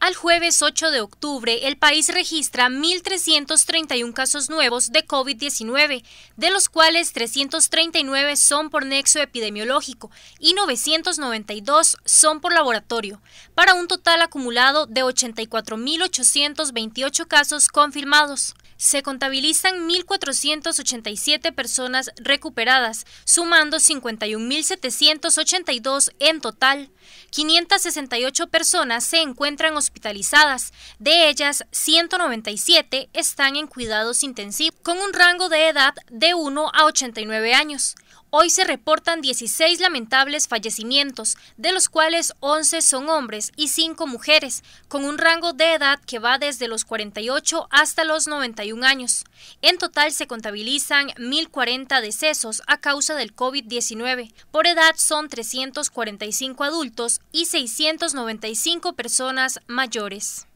Al jueves 8 de octubre, el país registra 1.331 casos nuevos de COVID-19, de los cuales 339 son por nexo epidemiológico y 992 son por laboratorio, para un total acumulado de 84.828 casos confirmados. Se contabilizan 1.487 personas recuperadas, sumando 51.782 en total. 568 personas se encuentran hospitalizadas hospitalizadas. De ellas, 197 están en cuidados intensivos, con un rango de edad de 1 a 89 años. Hoy se reportan 16 lamentables fallecimientos, de los cuales 11 son hombres y 5 mujeres, con un rango de edad que va desde los 48 hasta los 91 años. En total se contabilizan 1.040 decesos a causa del COVID-19. Por edad son 345 adultos y 695 personas más mayores.